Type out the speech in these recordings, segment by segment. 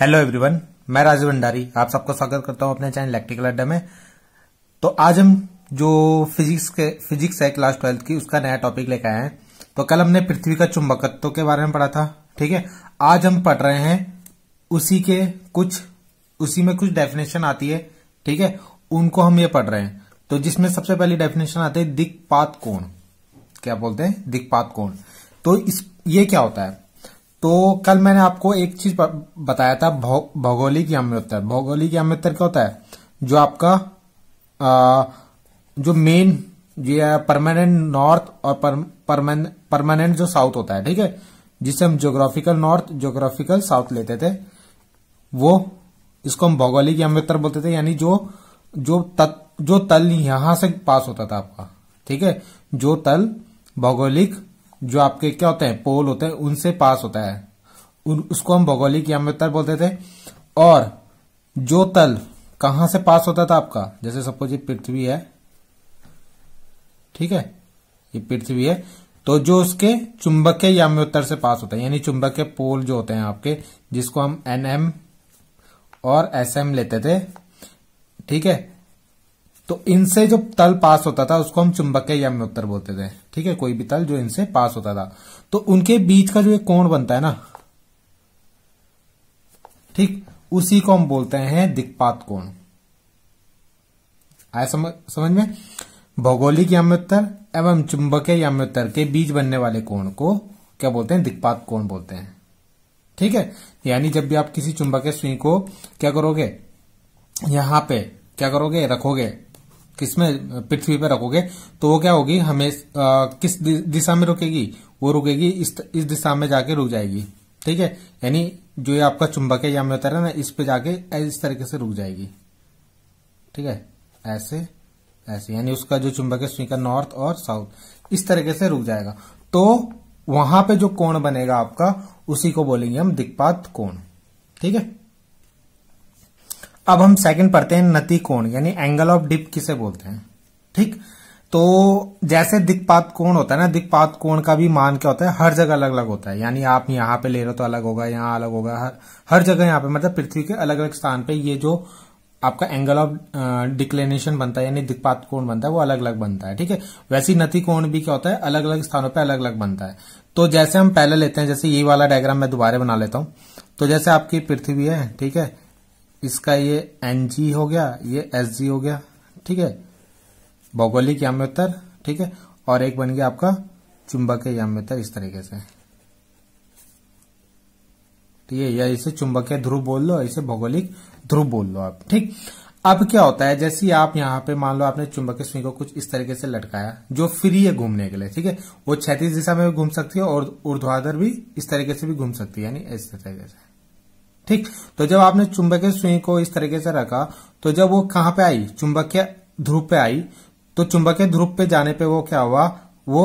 Hello everyone मैं राजू भंडारी आप सबका स्वागत करता हूं अपने चैनल इलेक्ट्रिकल अड्डा में तो आज हम जो फिजिक्स के फिजिक्स है क्लास ट्वेल्थ की उसका नया टॉपिक लेकर आए हैं तो कल हमने पृथ्वी का चुंबकत्व के बारे में पढ़ा था ठीक है आज हम पढ़ रहे हैं उसी के कुछ उसी में कुछ डेफिनेशन आती है ठीक है उनको हम ये पढ़ रहे हैं तो जिसमें सबसे पहली डेफिनेशन आती है दिक्पात कोण क्या बोलते हैं दिक्पात कोण तो इस ये क्या होता है तो कल मैंने आपको एक चीज बताया था भौगोलिक यामोत्तर भौगोलिक यामोत्तर क्या होता है जो आपका आ, जो मेन जो परमानेंट नॉर्थ और परमानेंट जो साउथ होता है ठीक है जिसे हम ज्योग्राफिकल नॉर्थ ज्योग्राफिकल साउथ लेते थे वो इसको हम भौगोलिक यामोत्तर बोलते थे यानी जो जो तत् जो तल यहां से पास होता था आपका ठीक है जो तल भौगोलिक जो आपके क्या होते हैं पोल होते हैं उनसे पास होता है उन, उसको हम भौगोलिक या बोलते थे और जो तल कहां से पास होता था आपका जैसे सपोज ये पृथ्वी है ठीक है ये पृथ्वी है तो जो उसके चुंबकीय याम्योत्तर से पास होता है यानी के पोल जो होते हैं आपके जिसको हम एनएम और एसएम लेते थे ठीक है तो इनसे जो तल पास होता था उसको हम चुंबकीय यम उत्तर बोलते थे ठीक है कोई भी तल जो इनसे पास होता था तो उनके बीच का जो एक कोण बनता है ना ठीक उसी को हम बोलते हैं दिक्पात कोण आया समझ समझ में भौगोलिक याम्योत्तर एवं चुंबकीय याम्योत्तर के बीच बनने वाले कोण को क्या बोलते हैं दिक्पात कोण बोलते हैं ठीक है यानी जब भी आप किसी चुंबकीय सुई को क्या करोगे यहां पे क्या करोगे रखोगे किसमें पृथ्वी पर रखोगे तो वो क्या होगी हमें आ, किस दिशा में रुकेगी वो रुकेगी इस इस दिशा में जाके रुक जाएगी ठीक है यानी जो ये आपका चुंबक है या में होता है ना इस पे जाके इस तरीके से रुक जाएगी ठीक है ऐसे ऐसे यानी उसका जो चुंबक है स्वीकार नॉर्थ और साउथ इस तरीके से रुक जाएगा तो वहां पे जो कोण बनेगा आपका उसी को बोलेंगे हम दिक्पात कोण ठीक है अब हम सेकंड पढ़ते हैं नति कोण यानी एंगल ऑफ डिप किसे बोलते हैं ठीक तो जैसे दिक्पात कोण होता है ना दिक्पात कोण का भी मान क्या होता है हर जगह अलग अलग होता है यानी आप यहाँ पे ले रहे हो तो अलग होगा यहाँ अलग होगा हर हर जगह यहाँ पे मतलब पृथ्वी के अलग अलग स्थान पे ये जो आपका एंगल ऑफ डिक्लेनेशन बनता है यानी दिक्पात कोण बनता है वो अलग अलग बनता है ठीक है वैसे नती कोण भी क्या होता है अलग अलग स्थानों पर अलग अलग बनता है तो जैसे हम पहले लेते हैं जैसे ये वाला डायग्राम मैं दोबारा बना लेता हूं तो जैसे आपकी पृथ्वी है ठीक है इसका ये एन जी हो गया ये एस जी हो गया ठीक है भौगोलिक याम्योत्तर ठीक है और एक बन गया आपका चुंबकीय याम्योत्तर इस तरीके से ठीक है या इसे चुंबकीय ध्रुव बोल लो इसे भौगोलिक ध्रुव बोल लो आप ठीक अब क्या होता है जैसे आप यहां पे मान लो आपने चुंबकीय सुई को कुछ इस तरीके से लटकाया जो फ्री है घूमने के लिए ठीक है वो क्षैतिज दिशा में भी घूम सकती है और ऊर्ध्वाधर भी इस तरीके से भी घूम सकती है यानी इस तरीके से ठीक तो जब आपने के सुई को इस तरीके से रखा तो जब वो कहां पे आई के ध्रुव पे आई तो के ध्रुव पे जाने पे वो क्या हुआ वो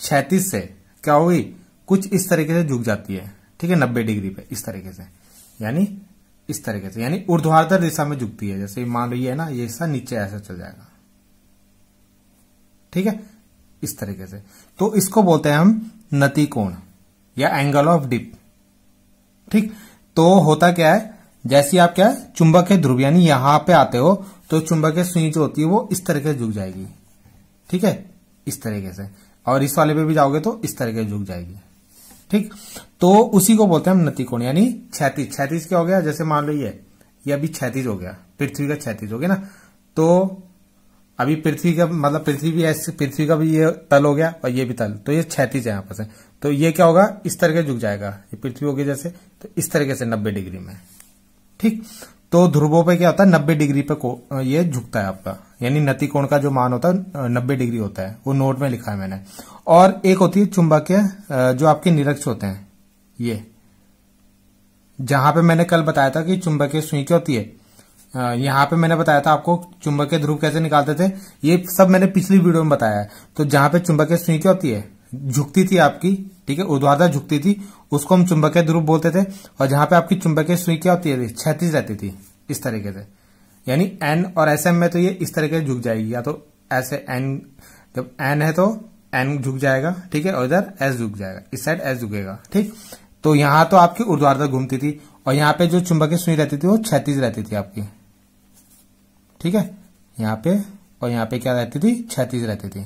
छैतीस से क्या हुई कुछ इस तरीके से झुक जाती है ठीक है नब्बे डिग्री पे इस तरीके से यानी इस तरीके से यानी ऊर्ध्वाधर दिशा में झुकती है जैसे मान लो ये है ना ये हिस्सा नीचे ऐसा चल जाएगा ठीक है इस तरीके से तो इसको बोलते हैं हम नती कोण या एंगल ऑफ डिप ठीक तो होता क्या है जैसे आप क्या है चुंबक के ध्रुव यानी यहां पे आते हो तो चुंबक के सुई जो होती है वो इस तरह से झुक जाएगी ठीक है इस तरीके से और इस वाले पे भी जाओगे तो इस तरह से झुक जाएगी ठीक तो उसी को बोलते हैं हम नतिकोण यानी छैतीस छैतीस क्या हो गया जैसे मान लो ये ये अभी छैतीस हो गया पृथ्वी का छैतीस हो गया ना तो अभी पृथ्वी का मतलब पृथ्वी भी ऐसे पृथ्वी का भी ये तल हो गया और ये भी तल तो ये छैतीस है यहाँ पर से तो ये क्या होगा इस तरह के झुक जाएगा ये पृथ्वी होगी जैसे तो इस तरीके से नब्बे डिग्री में ठीक तो ध्रुवों पे क्या होता है नब्बे डिग्री पे ये झुकता है आपका यानी नती कोण का जो मान होता है नब्बे डिग्री होता है वो नोट में लिखा है मैंने और एक होती है चुंबक जो आपके निरक्ष होते हैं ये जहां पे मैंने कल बताया था कि चुंबकीय सुई क्या होती है यहाँ पे मैंने बताया था आपको के ध्रुव कैसे निकालते थे ये सब मैंने पिछली वीडियो में बताया है तो जहां पे के सुई क्या होती है झुकती थी आपकी ठीक है उद्वाधा झुकती थी उसको हम के ध्रुव बोलते थे और जहां पे आपकी के सुई क्या होती है छैतीस रहती थी इस तरीके से यानी एन और एस एम में तो ये इस तरीके से झुक जाएगी या तो ऐसे एन जब एन है तो एन झुक जाएगा ठीक है और इधर एस झुक जाएगा इस साइड एस झुकेगा ठीक तो यहां तो आपकी उर्द्वारा घूमती थी और यहाँ पे जो चुंबकीय सुई रहती थी वो छैतीस रहती थी आपकी ठीक है यहां पे और यहां पे क्या रहती थी छत्तीस रहती थी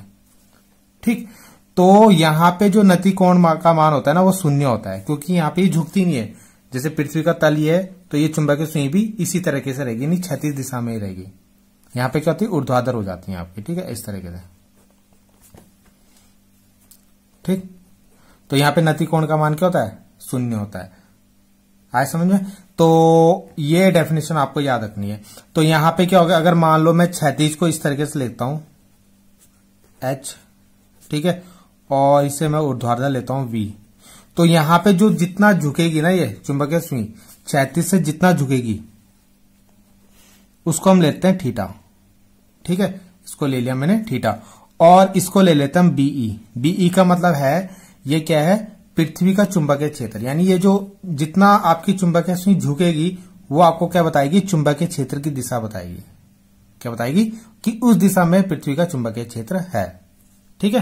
ठीक तो यहां पे जो नती कोण का मान होता है ना वो शून्य होता है क्योंकि यहां पे ये झुकती नहीं है जैसे पृथ्वी का तल ये है तो ये चुंबक सुई भी इसी तरीके से रहेगी नहीं छत्तीस दिशा में ही रहेगी यहां पे क्या होती है ऊर्ध्वाधर हो जाती है आपकी ठीक है इस तरीके से ठीक तो यहां पे नती कोण का मान क्या होता है शून्य होता है आए समझ में तो ये डेफिनेशन आपको याद रखनी है तो यहां पे क्या होगा अगर मान लो मैं छैतीस को इस तरीके से लेता हूं एच ठीक है और इसे मैं ऊर्ध्वाधर लेता हूं वी तो यहां पे जो जितना झुकेगी ना ये चुंबकीय सुई छैतीस से जितना झुकेगी उसको हम लेते हैं ठीटा ठीक है इसको ले लिया मैंने ठीटा और इसको ले लेते हम बीई बीई e। e का मतलब है ये क्या है पृथ्वी का चुंबकीय क्षेत्र यानी ये जो जितना आपकी चुंबकीय सुई झुकेगी वो आपको क्या बताएगी चुंबकीय क्षेत्र की दिशा बताएगी क्या बताएगी कि उस दिशा में पृथ्वी का चुंबकीय क्षेत्र है ठीक है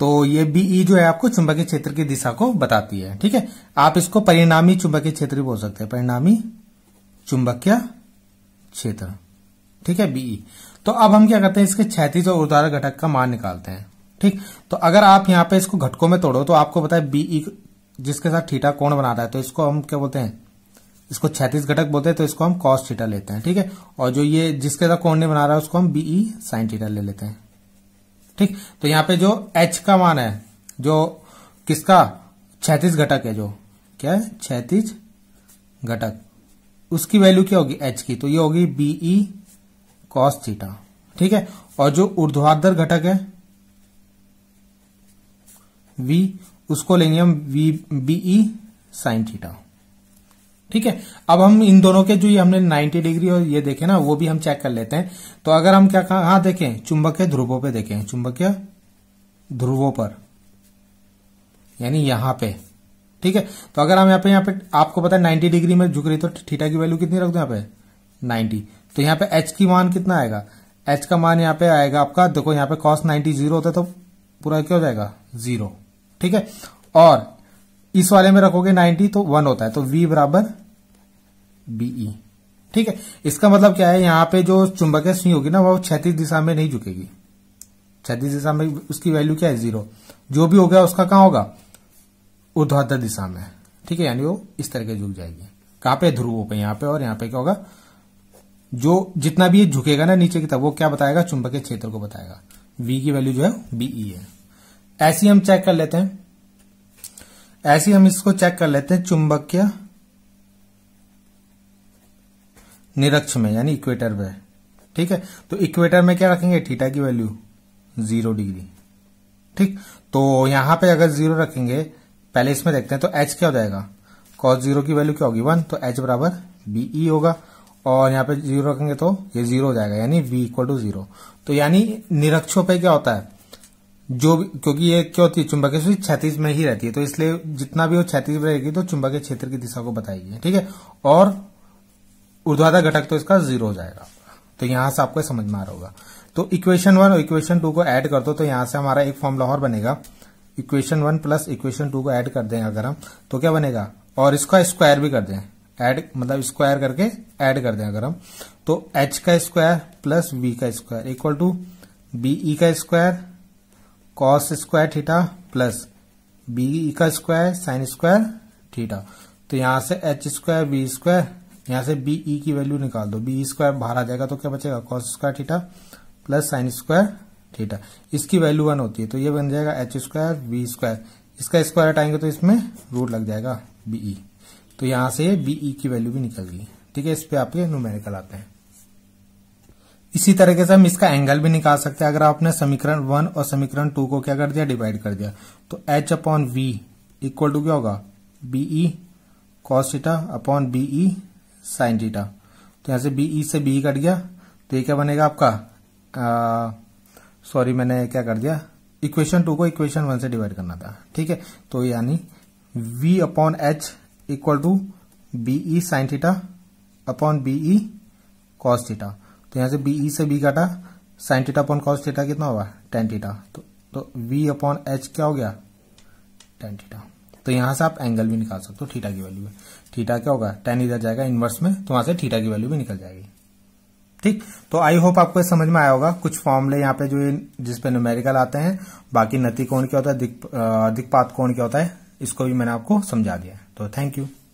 तो ये बीई e जो है आपको चुंबकीय क्षेत्र की दिशा को बताती है ठीक है आप इसको परिणामी चुंबकीय क्षेत्र भी बोल सकते हैं परिणामी चुंबकीय क्षेत्र ठीक है बीई e? तो अब हम क्या करते हैं इसके क्षेत्रीय और उदार घटक का मान निकालते हैं ठीक तो अगर आप यहां पे इसको घटकों में तोड़ो तो आपको बताए बीई e जिसके साथ थीटा कोण बना रहा है तो इसको हम क्या बोलते हैं इसको छैतीस घटक बोलते हैं तो इसको हम कॉस थीटा लेते हैं ठीक है और जो ये जिसके साथ कोण नहीं बना रहा है उसको हम बीई साइन e थीटा ले लेते हैं ठीक तो यहां पे जो एच का मान है जो किसका छैतीस घटक है जो क्या है छैतीस घटक उसकी वैल्यू क्या होगी एच की तो ये होगी बीई कॉस e थीटा ठीक है और जो ऊर्ध्वाधर घटक है वी उसको लेंगे हम वी बीई साइन थीटा ठीक है अब हम इन दोनों के जो ये हमने 90 डिग्री और ये देखे ना वो भी हम चेक कर लेते हैं तो अगर हम क्या कहा हाँ, देखें के ध्रुवों पे देखें के ध्रुवों पर यानी यहां पे ठीक है तो अगर हम यहां पे यहां पे आपको पता है 90 डिग्री में झुक रही तो थीटा की वैल्यू कितनी रख दो यहां पे 90 तो यहां पे एच की मान कितना आएगा एच का मान यहां पे आएगा आपका देखो यहां पे कॉस 90 जीरो होता है तो पूरा क्या हो जाएगा जीरो ठीक है और इस वाले में रखोगे 90 तो वन होता है तो v बराबर बीई e, ठीक है इसका मतलब क्या है यहां पे जो चुंबकीय सुई होगी ना वो छत्तीस दिशा में नहीं झुकेगी छत्तीस दिशा में उसकी वैल्यू क्या है जीरो जो भी होगा उसका कहां होगा ऊर्ध्वाधर दिशा में ठीक है यानी वो इस तरह के झुक जाएगी कहां पे ध्रुवों पे यहां पे और यहां पे क्या होगा जो जितना भी ये झुकेगा ना नीचे की तरफ वो क्या बताएगा चुंबकीय क्षेत्र को बताएगा वी की वैल्यू जो है बीई e है ऐसी हम चेक कर लेते हैं ऐसी हम इसको चेक कर लेते हैं चुंबकीय निरक्ष में यानी इक्वेटर में ठीक है तो इक्वेटर में क्या रखेंगे थीटा की वैल्यू जीरो डिग्री ठीक तो यहां पे अगर जीरो रखेंगे पहले इसमें देखते हैं तो एच क्या हो जाएगा कॉस जीरो की वैल्यू क्या होगी वन तो एच बराबर बीई होगा और यहां पे जीरो रखेंगे तो ये जीरो हो जाएगा यानी बी इक्वल टू जीरो तो यानी निरक्षों पे क्या होता है जो भी क्योंकि ये क्या होती है चुंबकीय सुई छत्तीस में ही रहती है तो इसलिए जितना भी वो छत्तीस में रहेगी तो चुंबकीय क्षेत्र की दिशा को बताएगी ठीक है और ऊर्ध्वाधर घटक तो इसका जीरो हो जाएगा तो यहां से आपको समझ में आ रहा होगा तो इक्वेशन वन और इक्वेशन टू को ऐड कर दो तो यहां से हमारा एक फॉर्मूला और बनेगा equation one plus equation two को ऐड कर दें अगर हम तो क्या बनेगा और इसका स्क्वायर भी कर दें ऐड मतलब स्क्वायर करके ऐड कर दें अगर हम तो एच का स्क्वायर प्लस वी का स्क्वायर इक्वल टू बीई का square cos square theta plus B का स्क्वायर साइन स्क्वायर थीटा तो यहां से एच स्क्वायर बी स्क्वायर यहां से बी ई e की वैल्यू निकाल दो बी स्क्वायर e बाहर आ जाएगा तो क्या बचेगा cos square theta plus sine square theta इसकी वैल्यू वन होती है तो ये बन जाएगा एच स्क्वायर बी स्क्वायर इसका स्क्वायर आएंगे तो इसमें रूट लग जाएगा बीई e। तो यहां से बीई की वैल्यू भी निकल गई ठीक है इस पे आपके न्यूमेरिकल आते हैं इसी तरीके से हम इसका एंगल भी निकाल सकते हैं अगर आपने समीकरण वन और समीकरण टू को क्या कर दिया डिवाइड कर दिया तो H upon V equal to क्या होगा B E cos upon B E sine theta तो यहां से बीई e से बीई e कट गया तो ये क्या बनेगा आपका सॉरी मैंने क्या कर दिया इक्वेशन टू को इक्वेशन वन से डिवाइड करना था ठीक है तो यानी V upon H equal to B E sine theta upon B E cos theta तो यहाँ से बी ई e से बी काटा sine theta upon cos theta कितना होगा टेन टीटा तो तो वी अपॉन एच क्या हो गया टेन टीटा तो यहां से आप एंगल भी निकाल सकते हो थीटा की वैल्यू में थीटा क्या होगा टेन इधर जाएगा इनवर्स में तो वहां से थीटा की वैल्यू भी निकल जाएगी ठीक तो आई होप आपको समझ में आया होगा कुछ फॉर्मूले यहाँ पे जो जिसपे न्यूमेरिकल आते हैं बाकी नती कोण क्या होता है दिक्पात दिक कोण क्या होता है इसको भी मैंने आपको समझा दिया तो थैंक यू